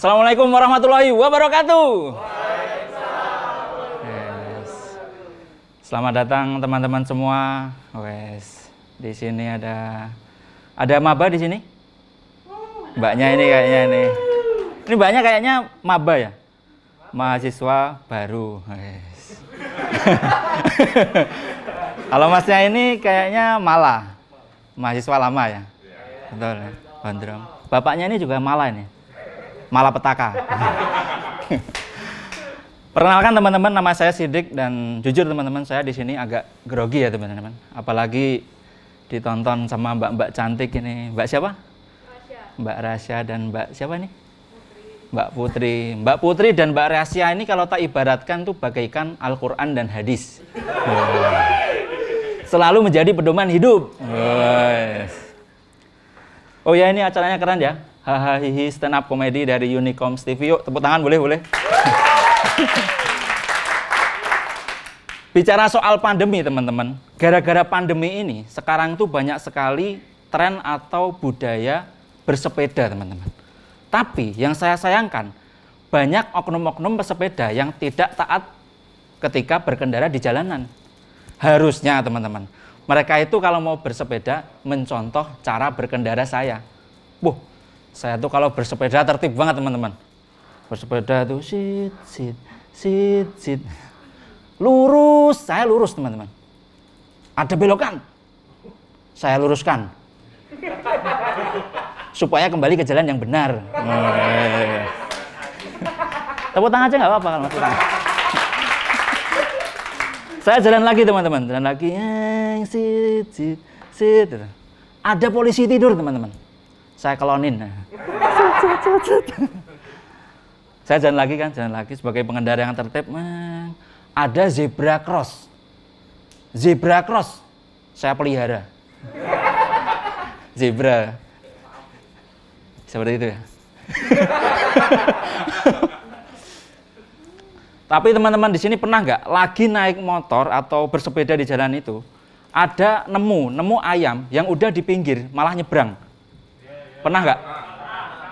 Assalamualaikum warahmatullahi wabarakatuh. Yes. Selamat datang teman-teman semua. Wes, di sini ada ada maba di sini. Mbaknya ini kayaknya ini. Ini mbaknya kayaknya maba ya. Mahasiswa baru. Yes. Kalau masnya ini kayaknya malah mahasiswa lama ya. Betul ya. Bapaknya ini juga malah ini. Malah petaka. Perkenalkan teman-teman, nama saya Sidik dan jujur teman-teman saya di sini agak grogi ya teman-teman. Apalagi ditonton sama mbak-mbak cantik ini. Mbak siapa? Rasha. Mbak Rasya dan mbak siapa nih? Putri. Mbak Putri. Mbak Putri dan Mbak Rasya ini kalau tak ibaratkan tuh bagaikan Al-Quran dan hadis. Selalu menjadi pedoman hidup. Oh, yes. oh ya ini acaranya keren ya hahaha hihi stand up komedi dari Unicom TV. Yuk tepuk tangan boleh boleh. Bicara soal pandemi teman-teman, gara-gara pandemi ini sekarang tuh banyak sekali tren atau budaya bersepeda teman-teman. Tapi yang saya sayangkan banyak oknum-oknum pesepeda yang tidak taat ketika berkendara di jalanan. Harusnya teman-teman, mereka itu kalau mau bersepeda mencontoh cara berkendara saya. Wah, saya tuh kalau bersepeda tertib banget teman-teman. Bersepeda tuh sit, sit, sit, sit. Lurus, saya lurus teman-teman. Ada belokan, saya luruskan. Supaya kembali ke jalan yang benar. Oh, iya, iya, iya. Tepuk tangan aja nggak apa-apa kalau tepuk tangan. Saya jalan lagi teman-teman, jalan lagi. yang Sit, sit, sit. Ada polisi tidur teman-teman saya kelonin. saya jalan lagi kan, jalan lagi sebagai pengendara yang tertib. ada zebra cross. Zebra cross saya pelihara. zebra. Seperti itu ya. Tapi teman-teman di sini pernah nggak lagi naik motor atau bersepeda di jalan itu ada nemu nemu ayam yang udah di pinggir malah nyebrang Pernah nggak?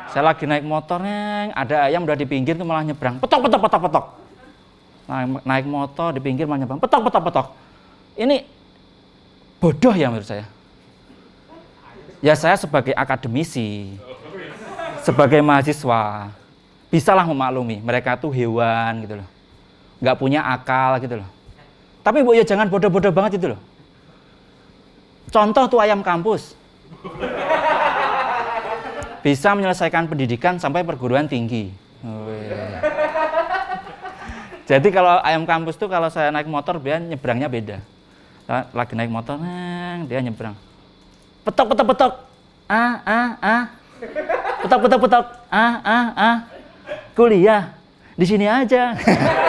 Saya lagi naik motor, neng, ada ayam udah di pinggir tuh malah nyebrang. Petok, petok, petok, petok. Naik, naik motor di pinggir malah nyebrang. Petok, petok, petok. Ini bodoh ya menurut saya. Ya saya sebagai akademisi, sebagai mahasiswa, bisalah memaklumi mereka tuh hewan gitu loh. Nggak punya akal gitu loh. Tapi Bu ya jangan bodoh-bodoh banget itu loh. Contoh tuh ayam kampus bisa menyelesaikan pendidikan sampai perguruan tinggi. Oh, iya. Jadi kalau ayam kampus tuh kalau saya naik motor biar nyebrangnya beda. Lagi naik motor, neng, dia nyebrang. Petok, petok, petok. Ah, ah, ah. Petok, petok, petok. Ah, ah, ah. Kuliah di sini aja.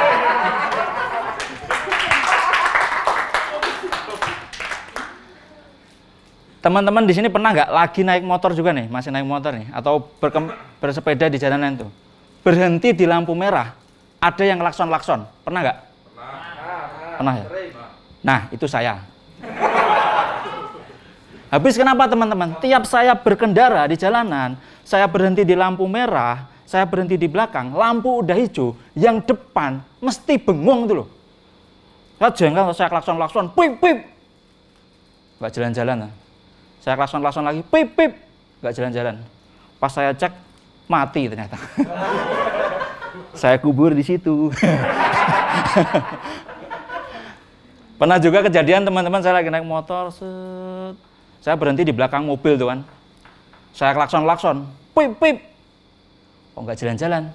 Teman-teman di sini pernah nggak lagi naik motor juga nih, masih naik motor nih, atau bersepeda di jalanan itu? Berhenti di lampu merah, ada yang lakson-lakson, pernah nggak? Pernah. Pernah ya? Nah, itu saya. Habis kenapa teman-teman? Tiap saya berkendara di jalanan, saya berhenti di lampu merah, saya berhenti di belakang, lampu udah hijau, yang depan mesti bengong tuh loh. Saya jengkel, saya klakson-klakson, pip, pip. Nggak jalan-jalan. Ah. Saya klakson-klakson lagi, pip pip, nggak jalan-jalan. Pas saya cek, mati ternyata. saya kubur di situ. Pernah juga kejadian teman-teman saya lagi naik motor, set. saya berhenti di belakang mobil tuh kan. Saya klakson-klakson, pip pip. Kok nggak jalan-jalan?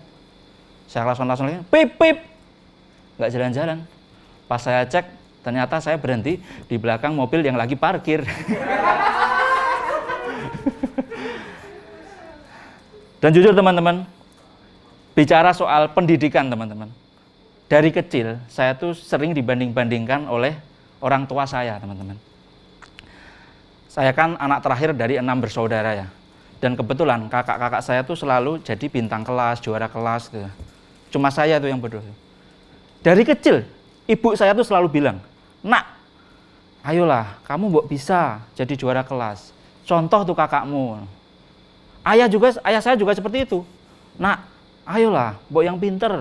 Saya klakson-klakson lagi, pip pip. Nggak jalan-jalan. Pas saya cek, ternyata saya berhenti di belakang mobil yang lagi parkir. Dan jujur teman-teman, bicara soal pendidikan teman-teman. Dari kecil saya tuh sering dibanding-bandingkan oleh orang tua saya teman-teman. Saya kan anak terakhir dari enam bersaudara ya. Dan kebetulan kakak-kakak saya tuh selalu jadi bintang kelas, juara kelas gitu. Cuma saya tuh yang bodoh. Dari kecil ibu saya tuh selalu bilang, "Nak, ayolah kamu bisa jadi juara kelas. Contoh tuh kakakmu." Ayah juga, ayah saya juga seperti itu. Nak, ayolah, mbok yang pinter.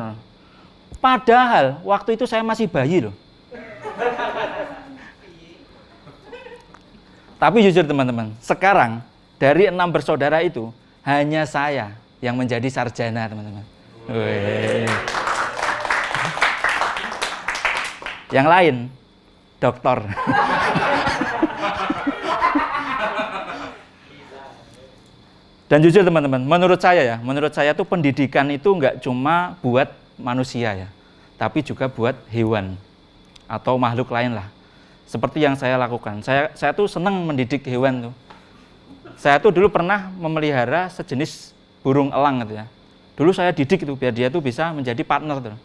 Padahal waktu itu saya masih bayi loh. Tapi jujur teman-teman, sekarang dari enam bersaudara itu hanya saya yang menjadi sarjana teman-teman. Yang lain, doktor. Dan jujur teman-teman, menurut saya ya, menurut saya tuh pendidikan itu nggak cuma buat manusia ya, tapi juga buat hewan atau makhluk lain lah. Seperti yang saya lakukan. Saya saya tuh seneng mendidik hewan tuh. Saya tuh dulu pernah memelihara sejenis burung elang gitu ya. Dulu saya didik itu biar dia tuh bisa menjadi partner tuh.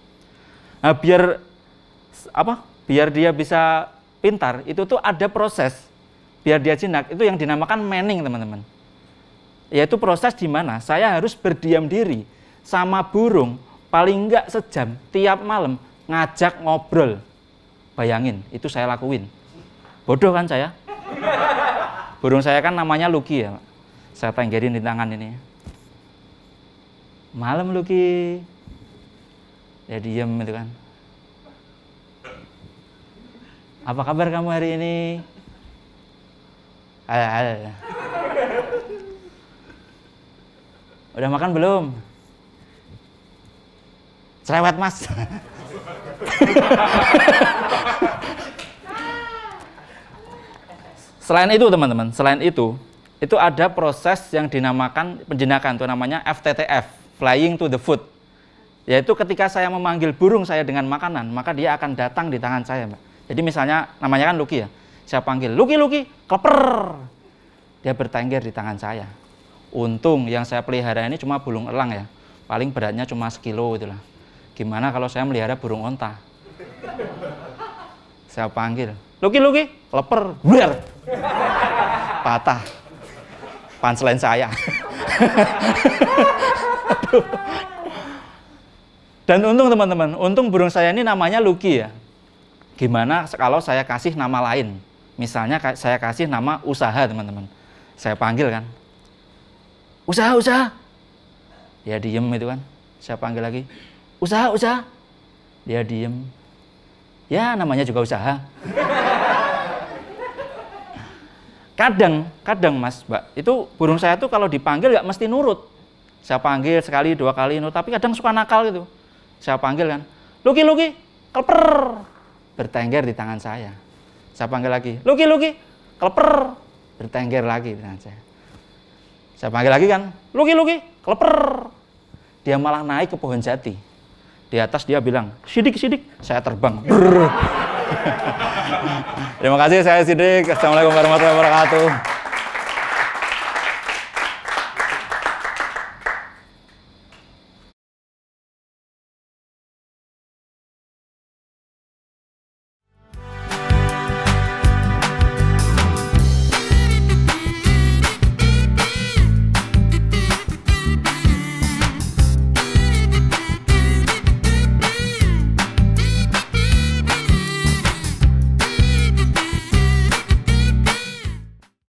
Nah, biar apa? Biar dia bisa pintar itu tuh ada proses biar dia jinak itu yang dinamakan manning teman-teman yaitu proses di mana saya harus berdiam diri sama burung paling enggak sejam tiap malam ngajak ngobrol. Bayangin, itu saya lakuin. Bodoh kan saya? Burung saya kan namanya Lucky ya. Saya tenggerin di tangan ini. Malam Lucky. Ya diem itu kan. Apa kabar kamu hari ini? Udah makan belum? Cerewet mas. selain itu teman-teman, selain itu, itu ada proses yang dinamakan penjenakan, itu namanya FTTF, Flying to the Food. Yaitu ketika saya memanggil burung saya dengan makanan, maka dia akan datang di tangan saya. Mbak. Jadi misalnya, namanya kan Luki ya, saya panggil, Luki, Luki, keper. Dia bertengger di tangan saya. Untung yang saya pelihara ini cuma burung elang ya. Paling beratnya cuma sekilo itulah. Gimana kalau saya melihara burung onta? Saya panggil, Luki Luki, leper, ber. patah. Panselain saya. Dan untung teman-teman, untung burung saya ini namanya Luki ya. Gimana kalau saya kasih nama lain? Misalnya saya kasih nama usaha teman-teman. Saya panggil kan, usaha usaha dia ya, diem itu kan saya panggil lagi usaha usaha dia ya, diem ya namanya juga usaha kadang kadang mas mbak itu burung saya tuh kalau dipanggil nggak mesti nurut saya panggil sekali dua kali nurut tapi kadang suka nakal gitu saya panggil kan Luki Luki kelper bertengger di tangan saya saya panggil lagi Luki Luki kelper bertengger lagi di tangan saya saya panggil lagi kan, Luki, Luki, kleper. Dia malah naik ke pohon jati. Di atas dia bilang, sidik, sidik. Saya terbang. Terima kasih, saya Sidik. Assalamualaikum warahmatullahi wabarakatuh.